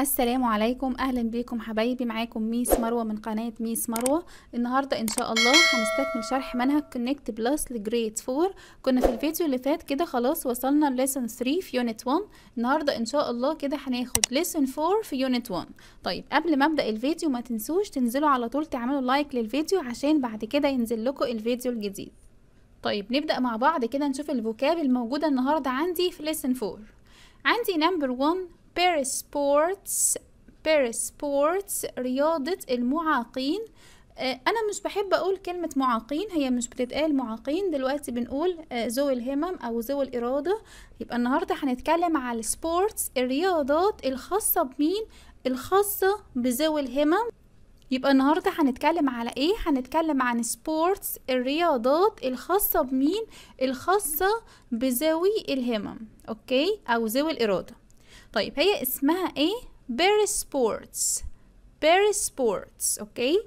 السلام عليكم اهلا بيكم حبايبي معاكم ميس مروه من قناه ميس مروه النهارده ان شاء الله هنستكمل شرح منهج كونكت بلس لجريد 4 كنا في الفيديو اللي فات كده خلاص وصلنا لليسون 3 في يونت 1 النهارده ان شاء الله كده هناخد ليسون 4 في يونت 1 طيب قبل ما ابدا الفيديو ما تنسوش تنزلوا على طول تعملوا لايك للفيديو عشان بعد كده ينزل لكم الفيديو الجديد طيب نبدا مع بعض كده نشوف الفوكاب الموجوده النهارده عندي في ليسون 4 عندي نمبر 1 بيرسبورتس بيرسبورتس رياضة المعاقين آه، انا مش بحب اقول كلمة معاقين هي مش بتتقال معاقين دلوقتي بنقول آه، ذوي الهمم او ذوي الارادة يبقى النهاردة هنتكلم على السبورتس الرياضات الخاصة بمين الخاصة بذوي الهمم يبقى النهاردة هنتكلم على ايه هنتكلم عن سبورتس الرياضات الخاصة بمين الخاصة بذوي الهمم اوكي او ذوي الارادة طيب هي اسمها ايه بير سبورتس اوكي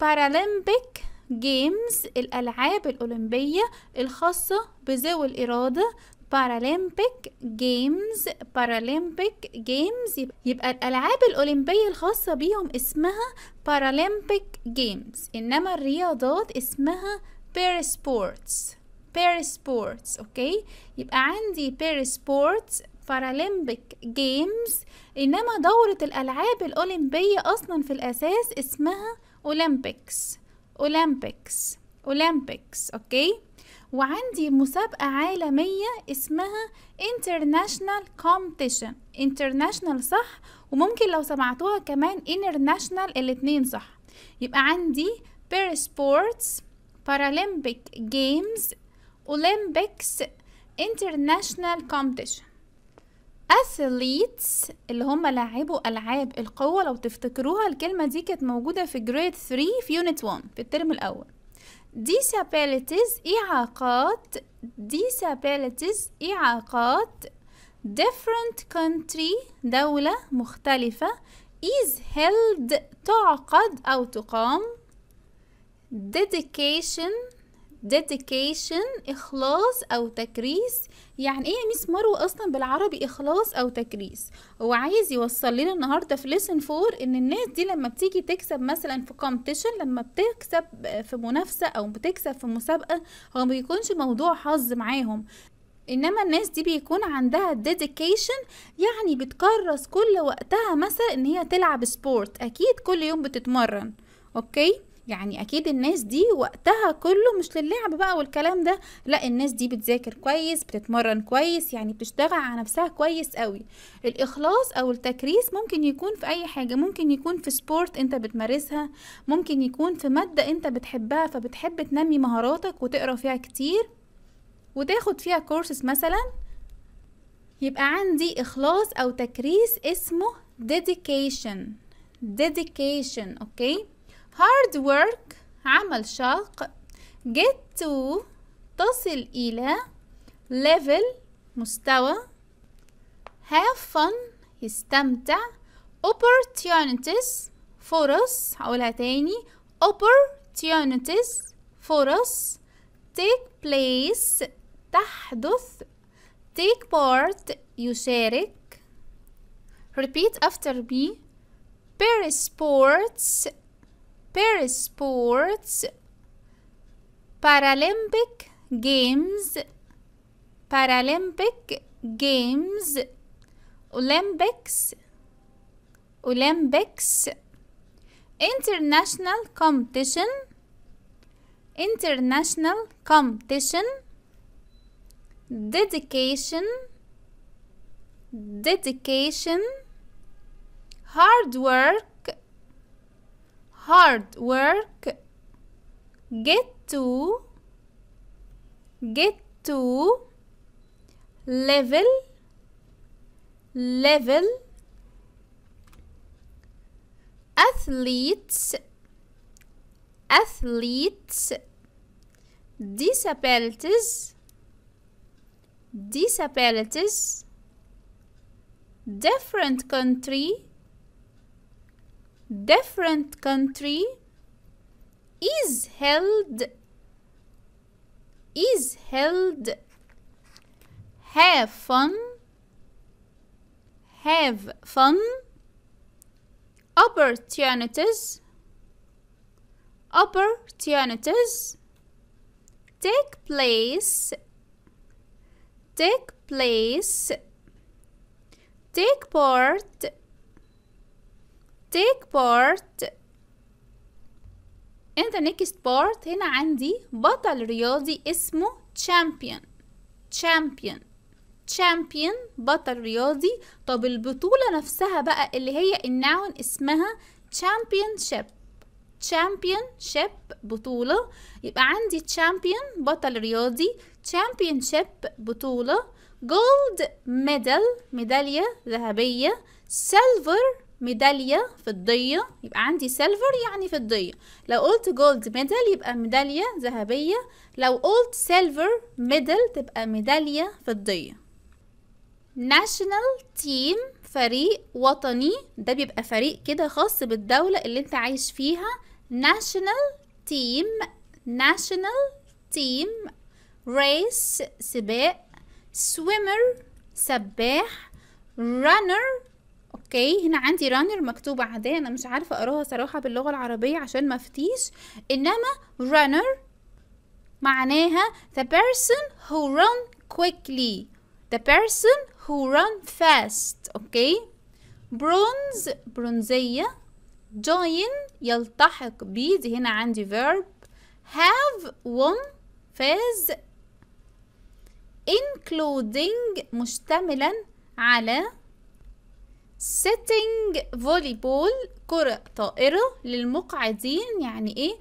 بارالمبيك جيمز الألعاب الأولمبية الخاصة بذوي الإرادة بارالمبيك جيمز بارالمبيك جيمز يبقى الألعاب الأولمبية الخاصة بيهم اسمها بارالمبيك جيمز إنما الرياضات اسمها بير سبورتس بير سبورتس أوكي يبقى عندي بير سبورتس بارالمبيك جيمز انما دورة الالعاب الاولمبية اصلا في الاساس اسمها اولمبيكس اولمبيكس اولمبيكس اوكي وعندي مسابقة عالمية اسمها international competition international صح وممكن لو سمعتوها كمان international الاتنين صح يبقى عندي بير سبورتس بارالمبيك جيمز اولمبيكس international competition athletes اللي هم لعبوا ألعاب القوة لو تفتكروها الكلمة دي كانت موجودة في grade 3 في unit 1 في الترم الأول disabilities إعاقات disabilities إعاقات different country دولة مختلفة is held تعقد أو تقام dedication dedication إخلاص أو تكريس يعني إيه يا يعني ميس مروة أصلا بالعربي إخلاص أو تكريس هو عايز يوصل لنا النهاردة في lesson 4 إن الناس دي لما بتيجي تكسب مثلا في competition لما بتكسب في منافسة أو بتكسب في مسابقة هو ما بيكونش موضوع حظ معاهم انما الناس دي بيكون عندها dedication يعني بتكرس كل وقتها مثلا ان هي تلعب سبورت اكيد كل يوم بتتمرن اوكي يعني اكيد الناس دي وقتها كله مش للعب بقى والكلام ده لا الناس دي بتذاكر كويس بتتمرن كويس يعني بتشتغل على نفسها كويس قوي الاخلاص او التكريس ممكن يكون في اي حاجه ممكن يكون في سبورت انت بتمارسها ممكن يكون في ماده انت بتحبها فبتحب تنمي مهاراتك وتقرا فيها كتير وتاخد فيها كورسز مثلا يبقى عندي اخلاص او تكريس اسمه dedication dedication اوكي okay? hard work عمل شاق get to تصل إلى level مستوى have fun يستمتع opportunities فرص هقولها تاني opportunities فرص take place تحدث take part يشارك repeat after me pair sports Paris sports, Paralympic Games, Paralympic Games, Olympics, Olympics, International Competition, International Competition, Dedication, Dedication, Hard Work, hard work get to get to level level athletes athletes disabilities disabilities different country different country is held is held have fun have fun opportunities opportunities take place take place take part take part in the next part هنا عندي بطل رياضي اسمه champion champion champion بطل رياضي طب البطولة نفسها بقى اللي هي النعون اسمها championship championship بطولة يبقى عندي champion بطل رياضي championship بطولة gold medal ميدالية ذهبية silver ميدالية فضية يبقى عندي سيلفر يعني فضية لو قلت جولد ميدال يبقى ميدالية ذهبية لو قلت سيلفر ميدال تبقى ميدالية فضية ناشونال تيم فريق وطني ده بيبقى فريق كده خاص بالدولة اللي انت عايش فيها ناشونال تيم ناشونال تيم ريس سباق سويمر سباح رانر اوكي هنا عندي رانر مكتوبه عاديه انا مش عارفه اقراها صراحه باللغه العربيه عشان ما افتيش انما runner معناها the person who run quickly the person who run fast اوكي برونز برونزيه join يلتحق بي دي هنا عندي verb have won فاز including مشتملا على سيتنج فولي بول كرة طائرة للمقعدين يعني ايه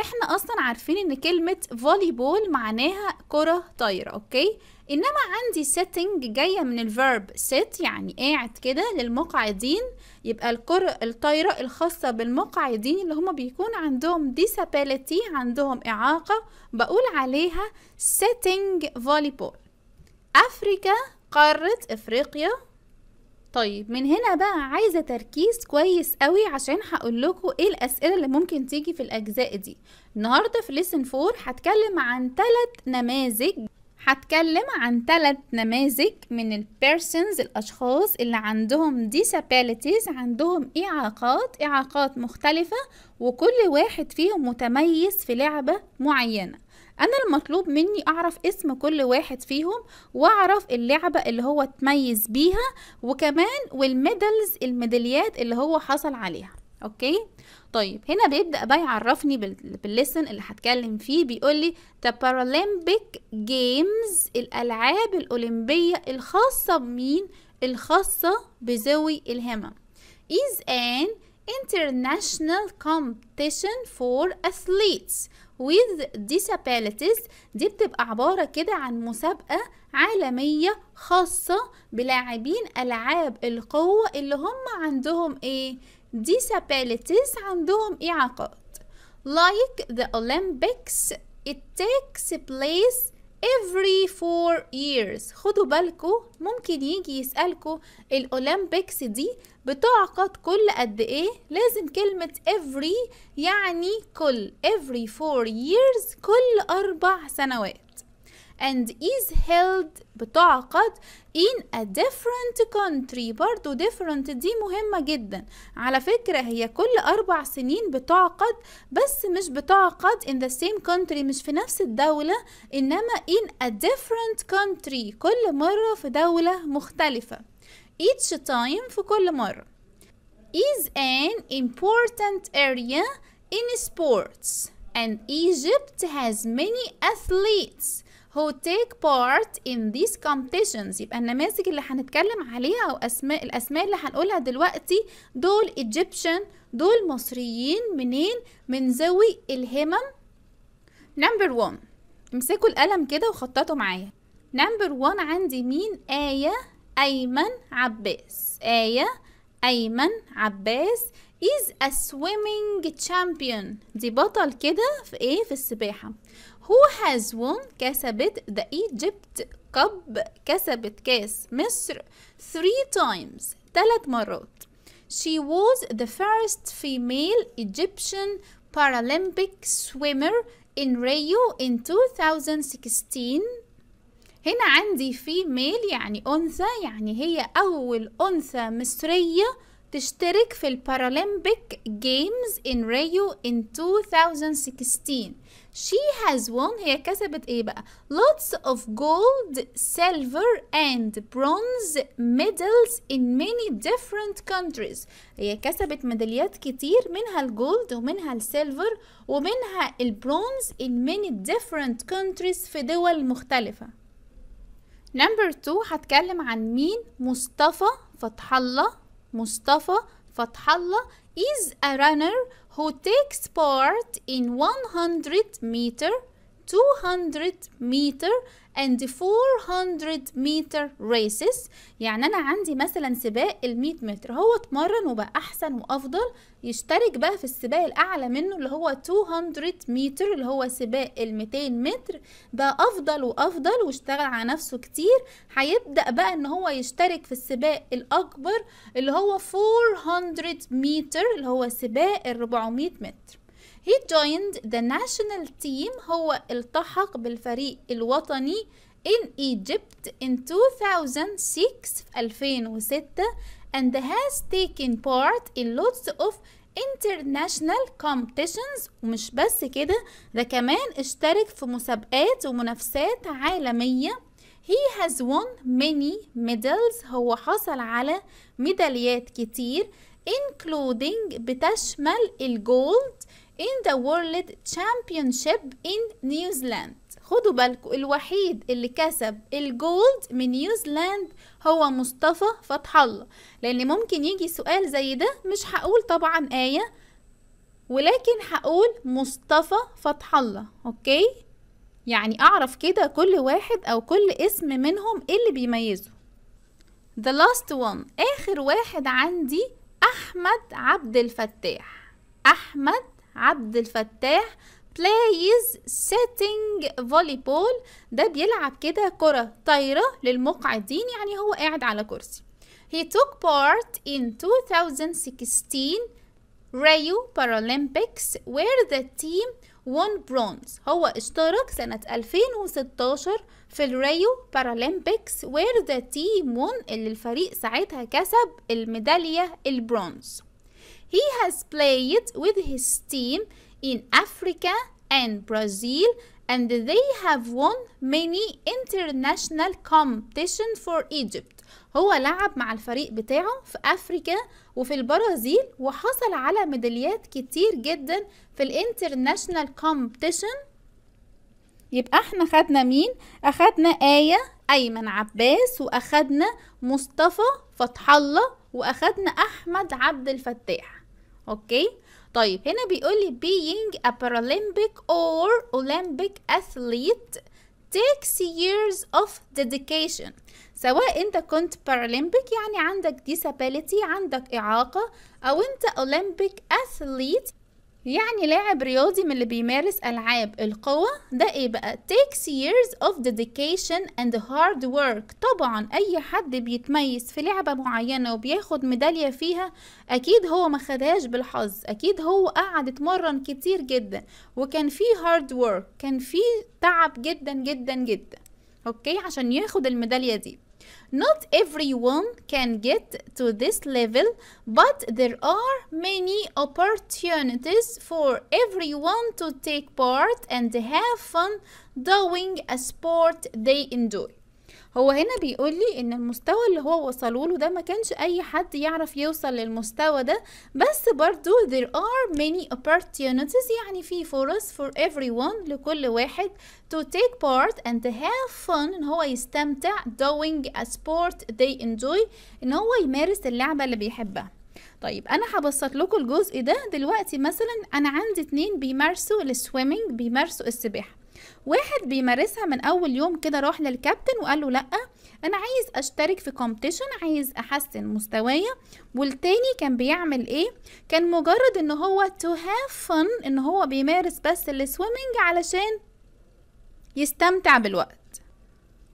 احنا اصلا عارفين ان كلمة فولي بول معناها كرة طايرة اوكي انما عندي سيتنج جاية من الفيرب سيت يعني قاعد كده للمقعدين يبقى الكرة الطايرة الخاصة بالمقعدين اللي هما بيكون عندهم ديسابيلتي عندهم اعاقة بقول عليها سيتنج فولي بول افريكا قارة افريقيا طيب من هنا بقى عايزه تركيز كويس قوي عشان هقول لكم ايه الاسئله اللي ممكن تيجي في الاجزاء دي النهارده في ليسن 4 هتكلم عن ثلاث نماذج هتكلم عن ثلاث نماذج من البيرسونز الاشخاص اللي عندهم ديسابيلتيز عندهم اعاقات اعاقات مختلفه وكل واحد فيهم متميز في لعبه معينه انا المطلوب مني اعرف اسم كل واحد فيهم واعرف اللعبه اللي هو اتميز بيها وكمان والميدلز الميداليات اللي هو حصل عليها اوكي طيب هنا بيبدا بقى يعرفني بالليسن اللي هتكلم فيه بيقول لي ذا Paralympic جيمز الالعاب الاولمبيه الخاصه بمين الخاصه بذوي الهمم is an international competition for athletes with disabilities دي بتبقى عبارة كده عن مسابقة عالمية خاصة بلاعبين ألعاب القوة اللي هم عندهم ايه disabilities عندهم إعاقات like the Olympics it takes place every four years خدوا بالكو ممكن يجي يسألكو الأولمبيكس دي بتعقد كل قد ايه لازم كلمة every يعني كل every four years كل أربع سنوات and is held بتعقد in a different country برضو different دي مهمة جدا على فكرة هي كل أربع سنين بتعقد بس مش بتعقد in the same country مش في نفس الدولة إنما in a different country كل مرة في دولة مختلفة each time في كل مرة is an important area in sports and Egypt has many athletes who take part in these competitions يبقى النماذج اللي هنتكلم عليها او اسماء الاسماء اللي هنقولها دلوقتي دول Egyptian دول مصريين منين من ذوي الهمم number one امسكوا القلم كده وخططوا معايا number one عندي مين آية أيمن عباس آية أيمن عباس is a swimming champion دي بطل كده في ايه في السباحة who has won كسبت the Egypt cup كسبت كاس مصر three times ثلاث مرات she was the first female Egyptian Paralympic swimmer in Rio in 2016 هنا عندي في ميل يعني أنثى يعني هي أول أنثى مصرية تشترك في البارالمبيك جيمز ان ريو ان 2016 she has won هي كسبت ايه بقى lots of gold silver and bronze medals in many different countries هي كسبت ميداليات كتير منها الجولد ومنها السيلفر ومنها البرونز in many different countries في دول مختلفة نمبر 2 هتكلم عن مين مصطفى فتح الله مصطفى فتح الله is a runner who takes part in 100 meter 200 متر and 400 متر races يعني أنا عندي مثلا سباق ال 100 متر هو اتمرن وبقى أحسن وأفضل يشترك بقى في السباق الأعلى منه اللي هو 200 متر اللي هو سباق ال 200 متر بقى أفضل وأفضل واشتغل على نفسه كتير هيبدأ بقى إن هو يشترك في السباق الأكبر اللي هو 400 متر اللي هو سباق ال 400 متر he joined the national team هو التحق بالفريق الوطني in Egypt in 2006 في 2006 and has taken part in lots of international competitions ومش بس كده ده كمان اشترك في مسابقات ومنافسات عالمية he has won many medals هو حصل على ميداليات كتير including بتشمل الجولد in the World Championship in New Zealand خدوا بالكم الوحيد اللي كسب الجولد من نيوزيلاند هو مصطفى فتح الله لان ممكن يجي سؤال زي ده مش هقول طبعا آية ولكن هقول مصطفى فتح الله اوكي يعني اعرف كده كل واحد او كل اسم منهم ايه اللي بيميزه the last one اخر واحد عندي احمد عبد الفتاح احمد عبد الفتاح plays sitting volleyball ده بيلعب كده كرة طايرة للمقعدين يعني هو قاعد على كرسي he took part in 2016 Rio Paralympics where the team won bronze هو اشترك سنة 2016 في الريو بارالمبيكس where the team won اللي الفريق ساعتها كسب الميدالية البرونز He has played with his team in Africa and Brazil and they have won many international competitions for Egypt هو لعب مع الفريق بتاعه في أفريكا وفي البرازيل وحصل على ميداليات كتير جدا في الانترناشنال كومبتيشن يبقى احنا خدنا مين؟ أخدنا آية أيمن عباس وأخدنا مصطفى فتح الله وأخدنا أحمد عبد الفتاح اوكي طيب هنا بيقول لي being a Paralympic or Olympic athlete takes years of dedication سواء انت كنت Paralympic يعني عندك disability عندك إعاقة أو انت Olympic athlete يعني لاعب رياضي من اللي بيمارس ألعاب القوة ده إيه بقى؟ takes years of dedication and hard work طبعا أي حد بيتميز في لعبة معينة وبياخد ميدالية فيها أكيد هو ما خدهاش بالحظ أكيد هو قعد اتمرن كتير جدا وكان فيه hard work كان فيه تعب جدا جدا جدا أوكي عشان ياخد الميدالية دي Not everyone can get to this level, but there are many opportunities for everyone to take part and have fun doing a sport they enjoy. هو هنا بيقول لي ان المستوى اللي هو وصلوا له ده ما كانش اي حد يعرف يوصل للمستوى ده بس برضو there are many opportunities يعني في فرص for everyone لكل واحد to take part and to have fun ان هو يستمتع doing a sport they enjoy ان هو يمارس اللعبة اللي بيحبها طيب انا هبسط لكم الجزء ده دلوقتي مثلا انا عندي اتنين بيمارسوا السويمنج بيمارسوا السباحه واحد بيمارسها من اول يوم كده راح للكابتن وقال له لا انا عايز اشترك في كومبتيشن عايز احسن مستوايا والتاني كان بيعمل ايه كان مجرد ان هو تو هاف fun ان هو بيمارس بس السويمنج علشان يستمتع بالوقت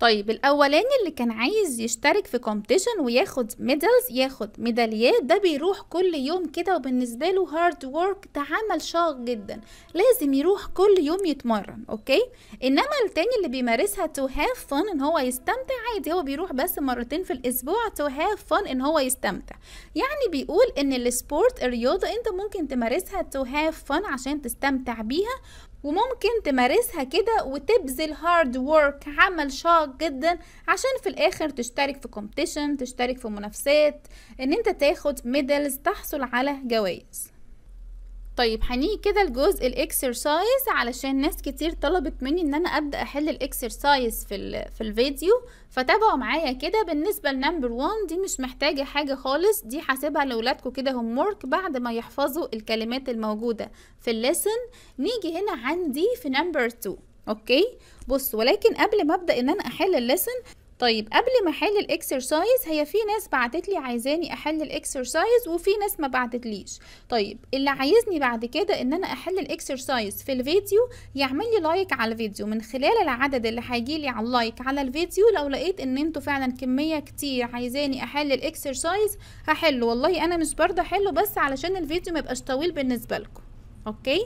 طيب الاولاني اللي كان عايز يشترك في كومبيتيشن وياخد ميدلز ياخد ميداليات ده بيروح كل يوم كده وبالنسبه له هارد وورك ده عمل شاق جدا لازم يروح كل يوم يتمرن اوكي انما التاني اللي بيمارسها تو هاف فن ان هو يستمتع عادي هو بيروح بس مرتين في الاسبوع تو هاف فن ان هو يستمتع يعني بيقول ان السبورت الرياضه انت ممكن تمارسها تو هاف فن عشان تستمتع بيها وممكن تمارسها كده وتبذل هارد وورك عمل شاق جدا عشان في الاخر تشترك في كومبتيشن تشترك في منافسات ان انت تاخد ميدلز تحصل على جوائز طيب هنيجي كده لجزء الاكسرسايز علشان ناس كتير طلبت مني ان انا ابدا احل الاكسرسايز في ال في الفيديو فتابعوا معايا كده بالنسبه لنمبر 1 دي مش محتاجه حاجه خالص دي حاسبها لاولادكم كده هوم ورك بعد ما يحفظوا الكلمات الموجوده في الليسن نيجي هنا عندي في نمبر 2 اوكي بص ولكن قبل ما ابدا ان انا احل الليسن طيب قبل ما احل الاكسرسايز هي في ناس بعتت لي عايزاني احل الاكسرسايز وفي ناس ما بعتتليش طيب اللي عايزني بعد كده ان انا احل الاكسرسايز في الفيديو يعمل لي لايك على الفيديو من خلال العدد اللي هيجي لي على اللايك على الفيديو لو لقيت ان انتوا فعلا كميه كتير عايزاني احل الاكسرسايز هحله والله انا مش برضه احله بس علشان الفيديو ما يبقاش طويل بالنسبه لكم اوكي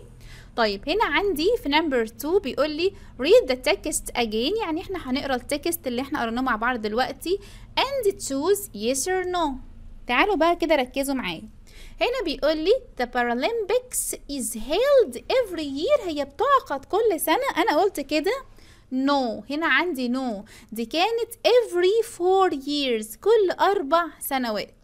طيب هنا عندي في نمبر 2 بيقول لي read the text again يعني احنا هنقرا التكست اللي احنا قرناه مع بعض دلوقتي and choose yes or no تعالوا بقى كده ركزوا معايا هنا بيقول لي the Paralympics is held every year هي بتعقد كل سنة أنا قلت كده no هنا عندي no دي كانت every four years كل أربع سنوات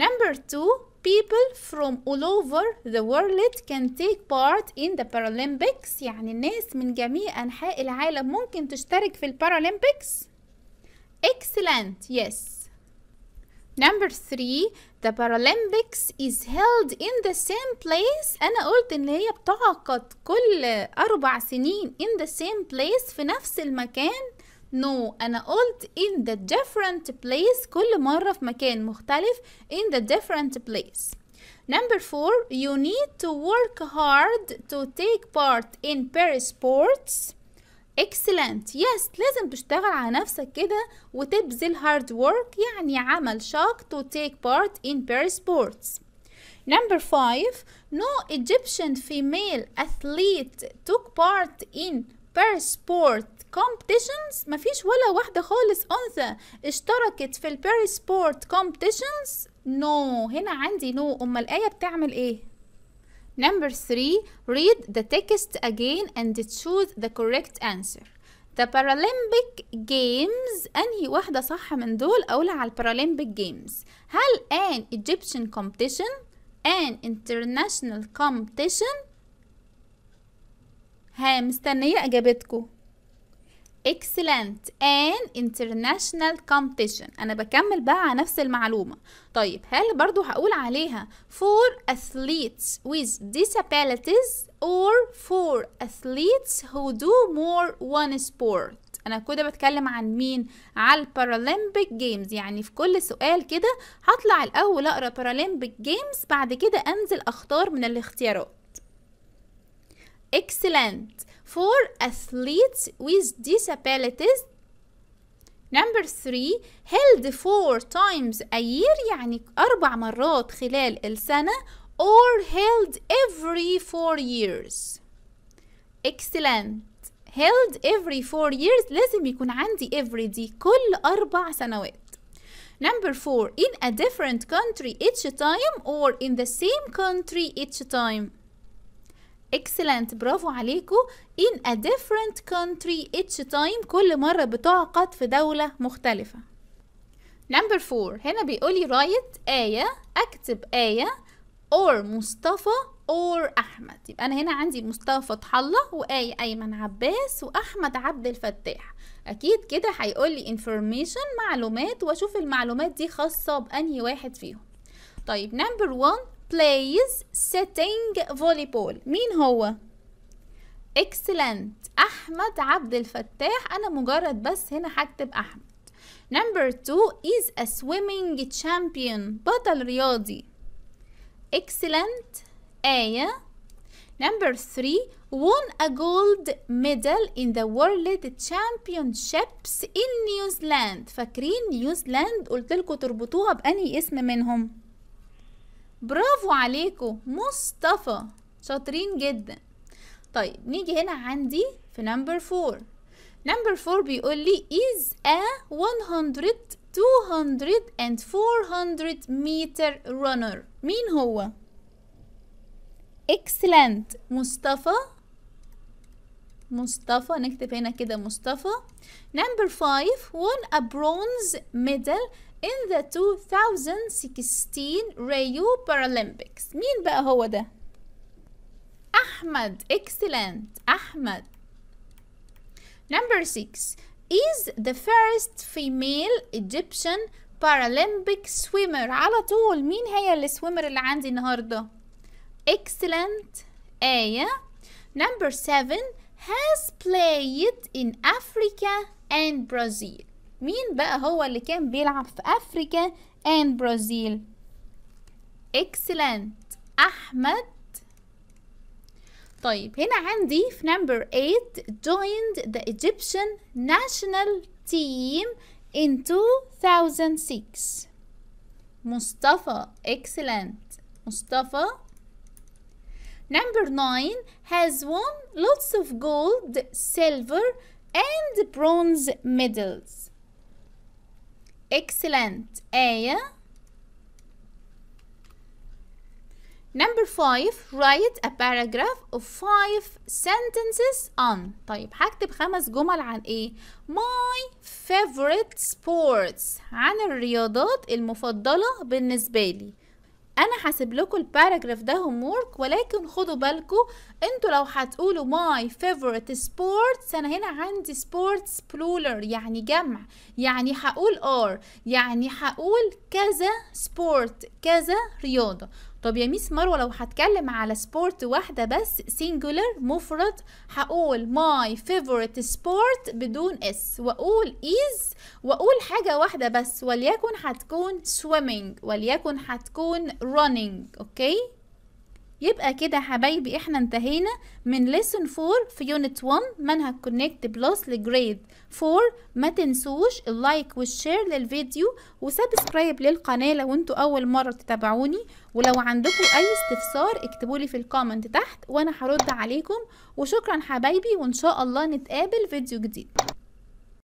number 2 people from all over the world can take part in the Paralympics يعني الناس من جميع أنحاء العالم ممكن تشترك في Paralympics. Excellent, yes. Number three, the Paralympics is held in the same place. أنا قلت إن هي بتعقد كل أربع سنين in the same place في نفس المكان no أنا قلت in the different place كل مرة في مكان مختلف in the different place Number four, you need to work hard to take part in Paris sports. Excellent. Yes, لازم تشتغل على نفسك كده وتبذل hard work يعني عمل شاق to take part in Paris sports. Number five, no Egyptian female athlete took part in Paris sport competitions مفيش ولا واحدة خالص أنثى اشتركت في الباري سبورت competitions no هنا عندي no أما الآية بتعمل إيه number 3 read the text again and choose the correct answer The Paralympic Games أنهي واحدة صح من دول أقول على البارالمبيك جيمز هل an Egyptian competition an international competition ها مستنية إجابتكم excellent and international competition انا بكمل بقى على نفس المعلومه طيب هل برضو هقول عليها for athletes with disabilities or for athletes who do more one sport انا كده بتكلم عن مين على البارالمبيك جيمز يعني في كل سؤال كده هطلع الاول اقرا بارالمبيك جيمز بعد كده انزل اختار من الاختيارات excellent for athletes with disabilities Number 3 held 4 times a year يعني أربع مرات خلال السنة or held every 4 years Excellent held every 4 years لازم يكون عندي every كل أربع سنوات Number 4 in a different country each time or in the same country each time excellent برافو عليكو in a different country each time كل مرة بتعقد في دولة مختلفة number four هنا بيقولي write آية أكتب آية or مصطفى or أحمد يبقى أنا هنا عندي مصطفى طحلة وآية أيمن عباس وأحمد عبد الفتاح أكيد كده هيقولي information معلومات وأشوف المعلومات دي خاصة بأنهي واحد فيهم طيب نمبر 1 plays sitting volleyball مين هو excellent احمد عبد الفتاح انا مجرد بس هنا هكتب احمد number 2 is a swimming champion بطل رياضي excellent آية number 3 won a gold medal in the world championships in New Zealand فاكرين نيوزيلاند قلت لكم تربطوها بأني اسم منهم برافو عليكم مصطفى شاطرين جدا طيب نيجي هنا عندي في نمبر فور نمبر فور بيقول لي is a 100 200 and 400 meter runner مين هو excellent مصطفى مصطفى نكتب هنا كده مصطفى نمبر 5 won a bronze medal in the 2016 Rio Paralympics مين بقى هو ده أحمد excellent أحمد number 6 is the first female Egyptian Paralympic swimmer على طول مين هي السويمر اللي عندي النهارده excellent آية number 7 has played in Africa and Brazil مين بقى هو اللي كان بيلعب في أفريكا and برازيل excellent أحمد طيب هنا عندي في number 8 joined the Egyptian national team in 2006 مصطفى excellent مصطفى Number 9 has won lots of gold, silver and bronze medals excellent آية Number 5 write a paragraph of 5 sentences on طيب هكتب خمس جمل عن ايه my favorite sports عن الرياضات المفضلة بالنسبة لي انا هسيب لكم الباراجراف ده هوم ولكن خدوا بالكم انتوا لو هتقولوا ماي فيفورت سبورتس انا هنا عندي سبورتس بلولر يعني جمع يعني هقول ار يعني هقول كذا سبورت كذا رياضة طب يا ميس مروه لو هتكلم على سبورت واحده بس سينجولر مفرد هقول ماي فيفورت سبورت بدون اس واقول از واقول حاجه واحده بس وليكن هتكون سويمنج وليكن هتكون رانينج اوكي يبقى كده حبايبي احنا انتهينا من lesson 4 في يونت 1 منهج كونكت بلس لجريد 4 ما تنسوش اللايك والشير للفيديو وسبسكرايب للقناة لو انتوا اول مرة تتابعوني ولو عندكم اي استفسار اكتبولي في الكومنت تحت وانا هرد عليكم وشكرا حبايبي وان شاء الله نتقابل فيديو جديد